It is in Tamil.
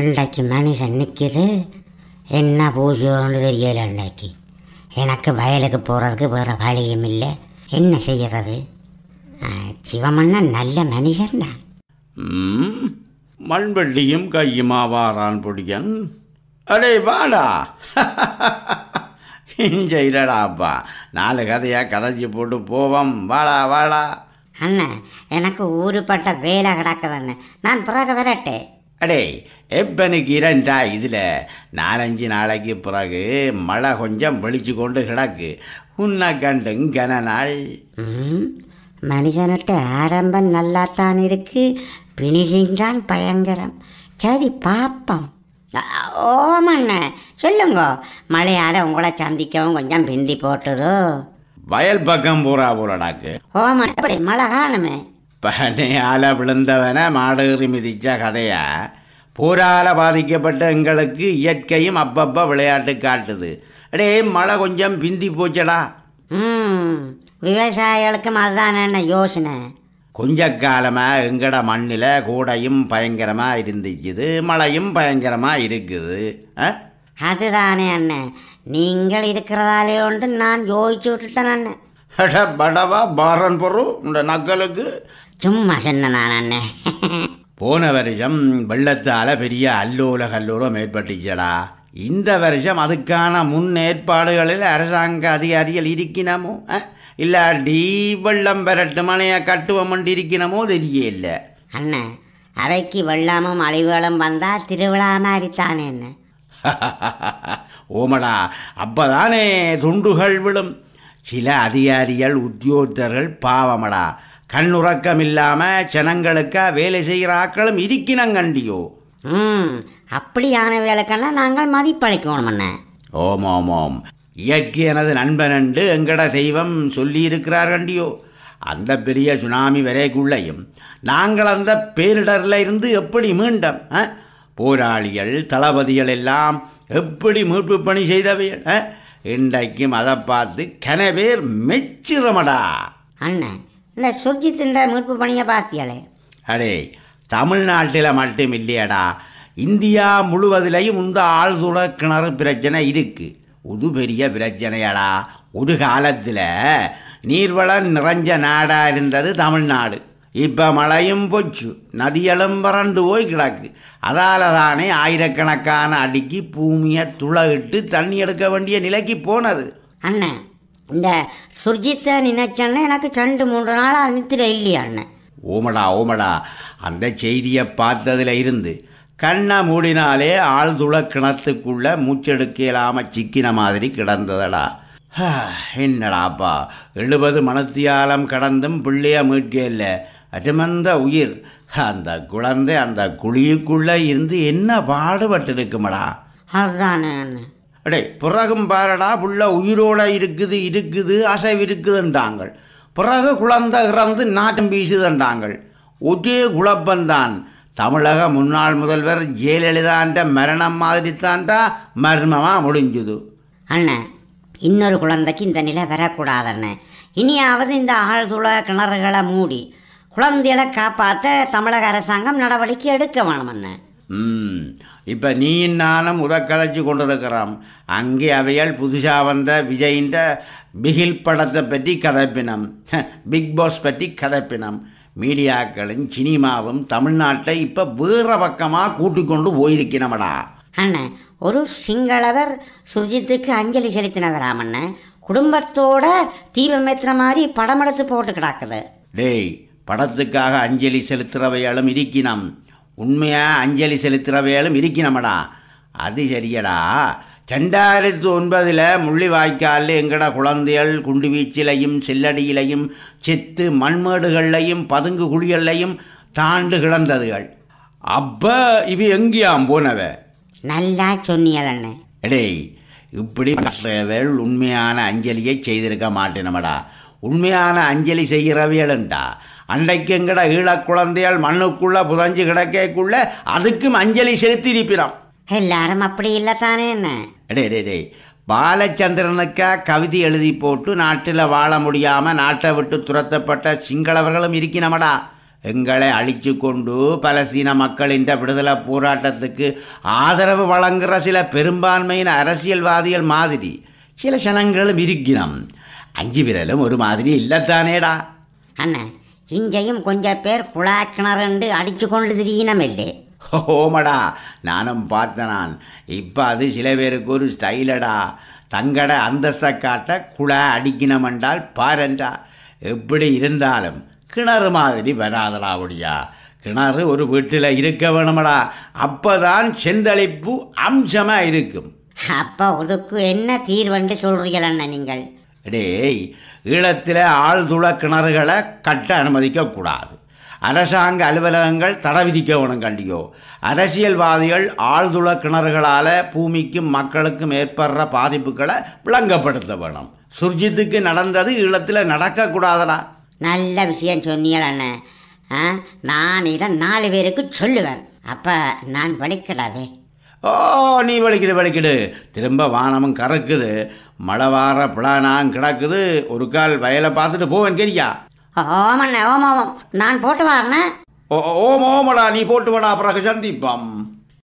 அண்டாக்கி மனுஷன் நிற்கிது என்ன பூஜைன்னு தெரியல அண்டாக்கி எனக்கு வயலுக்கு போகிறதுக்கு வேறு வழியும் இல்லை என்ன செய்கிறது சிவமண்ணன் நல்ல மனுஷன்டா மண்வெள்ளியும் கையுமாவாரான் வாரான் அடே வாடா இஞ்ச இல்லடாப்பா நாலு கதையாக கதைச்சி போட்டு போவோம் வாடா வாடா அண்ணன் எனக்கு பட்ட வேலை கிடக்குது நான் பிறகு விரட்டேன் அடே எப்பனு இரண்டா இதில் நாலஞ்சு நாளைக்கு பிறகு மழை கொஞ்சம் வெளிச்சு கொண்டு கிடக்கு உன்னை கண்டும் கன நாள் மனுஷனுட்டு ஆரம்பம் நல்லா தான் இருக்கு பினிஷிங் தான் பயங்கரம் சரி பாப்பம் ஓமண்ண சொல்லுங்க மழையால் உங்களை சந்திக்கவும் கொஞ்சம் பிந்தி போட்டதோ வயல் பக்கம் பூரா போலடாக்கு பனையால விழுந்தவன மாடுகிறி மிதிச்ச கதையா பூரால பாதிக்கப்பட்ட எங்களுக்கு இயற்கையும் அப்பப்ப விளையாட்டு காட்டுது அடே மழை கொஞ்சம் பிந்தி போச்சடா விவசாயிகளுக்கும் அதுதான் என்ன யோசனை கொஞ்ச காலமாக எங்கட மண்ணில் கூடையும் பயங்கரமாக இருந்துச்சுது மழையும் பயங்கரமாக இருக்குது ஆ அதுதானே அண்ணன் நீங்கள் இருக்கிறதாலே ஒன்று நான் யோசிச்சு விட்டுட்டேன் அண்ணன் படவா பாரன் பொரு உண்ட நக்கலுக்கு சும்மா சொன்னேன் நான் அண்ணன் போன வருஷம் வெள்ளத்தால் பெரிய அல்லூல கல்லூரம் ஏற்பட்டுச்சடா இந்த வருஷம் அதுக்கான முன் ஏற்பாடுகளில் அரசாங்க அதிகாரிகள் இருக்கணுமோ இல்லை டீ வெள்ளம் பெறட்டு மனையை கட்டுவோம் இருக்கணுமோ இல்லை அண்ணன் அவைக்கு வெள்ளமும் அழிவுகளும் வந்தால் திருவிழா மாதிரித்தானே என்ன ஓமடா அப்பதானே துண்டுகள் விழும் சில அதிகாரிகள் உத்தியோகர்கள் பாவமடா கண்ணுறக்கம் இல்லாம ஜனங்களுக்க வேலை செய்கிற ஆக்களும் இருக்கினங்கண்டியோ ம் அப்படியான வேலைக்கெல்லாம் நாங்கள் மதிப்பளிக்கணும் ஓம் ஓம் ஓம் இயக்கி எனது நண்பன் என்று எங்கட தெய்வம் கண்டியோ அந்த பெரிய சுனாமி வரைக்குள்ளையும் நாங்கள் அந்த பேரிடரில் இருந்து எப்படி மீண்டோம் போராளிகள் தளபதிகள் எல்லாம் எப்படி மீட்பு பணி செய்தவைகள் இன்றைக்கும் அதை பார்த்து கனவேர் மெச்சிரமடா அண்ணன் இந்த சுர்ஜித் என்ற மீட்பு பணியை பார்த்தியாளே அடே தமிழ்நாட்டில் மட்டும் இல்லையடா இந்தியா முழுவதிலையும் இந்த ஆழ்துள கிணறு பிரச்சனை இருக்குது உது பெரிய பிரச்சனையடா ஒரு காலத்தில் நீர்வளம் நிறைஞ்ச நாடாக இருந்தது தமிழ்நாடு இப்போ மழையும் போச்சு நதியலும் பறந்து போய் கிடக்கு அதால் தானே ஆயிரக்கணக்கான அடிக்கு பூமியை துளையிட்டு தண்ணி எடுக்க வேண்டிய நிலைக்கு போனது அண்ணன் இந்த சுர்ஜித்தை நினைச்சேன்னா எனக்கு ரெண்டு மூன்று நாள் அனுத்துல இல்லையா அண்ணன் ஓமடா ஓமடா அந்த செய்தியை பார்த்ததில் இருந்து கண்ணை மூடினாலே ஆழ்துள கிணத்துக்குள்ளே மூச்செடுக்க இல்லாமல் சிக்கின மாதிரி கிடந்ததடா என்னடாப்பா எழுபது மனத்தியாலம் கடந்தும் பிள்ளைய மீட்க இல்லை அஜமந்த உயிர் அந்த குழந்தை அந்த குழியுக்குள்ளே இருந்து என்ன இருக்குமடா அதுதானே அடே பிறகும் பாரடா புள்ள உயிரோடு இருக்குது இருக்குது அசைவிருக்குதுன்றாங்கள் பிறகு குழந்தை இறந்து நாட்டம் வீசுதன்றாங்கள் ஒரே குழப்பந்தான் தமிழக முன்னாள் முதல்வர் ஜெயலலிதாண்ட மரணம் மாதிரி தான்டா மர்மமாக முடிஞ்சுது அண்ணன் இன்னொரு குழந்தைக்கு இந்த நிலை வரக்கூடாதுண்ணே இனியாவது இந்த ஆழ்துள கிணறுகளை மூடி குழந்தைகளை காப்பாற்ற தமிழக அரசாங்கம் நடவடிக்கை எடுக்க ம் இப்போ நீயும் நானும் உதக்கதைச்சு கொண்டிருக்கிறோம் அங்கே அவையால் புதுசாக வந்த விஜயின்ற பிகில் படத்தை பற்றி கதைப்பினம் பிக் பாஸ் பற்றி கதைப்பினம் மீடியாக்களும் சினிமாவும் தமிழ்நாட்டை இப்போ வேற பக்கமாக கொண்டு போயிருக்கிறமடா அண்ணன் ஒரு சிங்களவர் சுஜித்துக்கு அஞ்சலி அண்ணன் குடும்பத்தோட தீபம் ஏற்றுற மாதிரி படம் எடுத்து போட்டு கிடாக்குது டேய் படத்துக்காக அஞ்சலி செலுத்துகிறவையாலும் இருக்கினம் உண்மையாக அஞ்சலி செலுத்துகிறவையாலும் இருக்கினமடா அது சரியடா ரெண்டாயிரத்து ஒன்பதில் முள்ளிவாய்க்காலில் எங்கட குழந்தைகள் குண்டு வீச்சிலையும் செல்லடியிலையும் செத்து மண்மேடுகள்லையும் பதுங்கு குழிகள்லையும் தாண்டு கிடந்ததுகள் அப்போ இவை எங்கேயாம் போனவ நல்லா சொன்னியலண்ணே டேய் இப்படி மற்றவள் உண்மையான அஞ்சலியை செய்திருக்க மாட்டேனமடா உண்மையான அஞ்சலி செய்கிறவையலண்டா அன்றைக்கு எங்கட ஈழக் குழந்தையால் மண்ணுக்குள்ள புதஞ்சு கிடக்கக்குள்ள அதுக்கும் அஞ்சலி செலுத்தி இருப்பினோம் எல்லாரும் அப்படி இல்லத்தானே என்ன டே டே பாலச்சந்திரனுக்கா கவிதை எழுதி போட்டு நாட்டில் வாழ முடியாமல் நாட்டை விட்டு துரத்தப்பட்ட சிங்களவர்களும் இருக்கினமடா எங்களை அழிச்சு கொண்டு பலஸ்தீன மக்களின் விடுதலை போராட்டத்துக்கு ஆதரவு வழங்குகிற சில பெரும்பான்மையின அரசியல்வாதிகள் மாதிரி சில சனங்களும் இருக்கிறோம் அஞ்சு விரலும் ஒரு மாதிரி இல்லைத்தானேடா அண்ணன் இங்கேயும் கொஞ்ச பேர் குழாக்கிணறண்டு அடிச்சு கொண்டு திரியனமில்லே ஓமடா நானும் பார்த்தனான் இப்போ அது சில பேருக்கு ஒரு ஸ்டைலடா தங்கட அந்தஸ்தை காட்ட குழா அடிக்கினமண்டால் பாருன்றா எப்படி இருந்தாலும் கிணறு மாதிரி வராதடா ஒடியா கிணறு ஒரு வீட்டில் இருக்க வேணுமடா அப்போதான் செந்தளிப்பு அம்சமாக இருக்கும் அப்போ உதுக்கு என்ன தீர்வண்டு சொல்றீங்களண்ணா நீங்கள் டேய் ஈழத்தில் ஆழ்துள கிணறுகளை கட்ட அனுமதிக்கக்கூடாது அரசாங்க அலுவலகங்கள் தடை விதிக்க வேணும் கண்டியோ அரசியல்வாதிகள் ஆழ்துள கிணறுகளால் பூமிக்கும் மக்களுக்கும் ஏற்படுற பாதிப்புகளை விளங்கப்படுத்த வேணும் சுர்ஜித்துக்கு நடந்தது ஈழத்தில் நடக்கக்கூடாதடா நல்ல விஷயம் சொன்னீங்கள அண்ணன் நான் இதை நாலு பேருக்கு சொல்லுவேன் அப்போ நான் படிக்கலாவே ஓ நீ வலிக்கிடு வலிக்கிடு திரும்ப வானமும் கறக்குது மழை வார பிளானாம் கிடக்குது ஒரு கால் வயலை பார்த்துட்டு போவேன் கேரியா ஆமாம் ஆமாம் நான் போட்டு வாரணே ஓ ஓமோமடா நீ போட்டு வாடா அப்புறம் சந்திப்பம்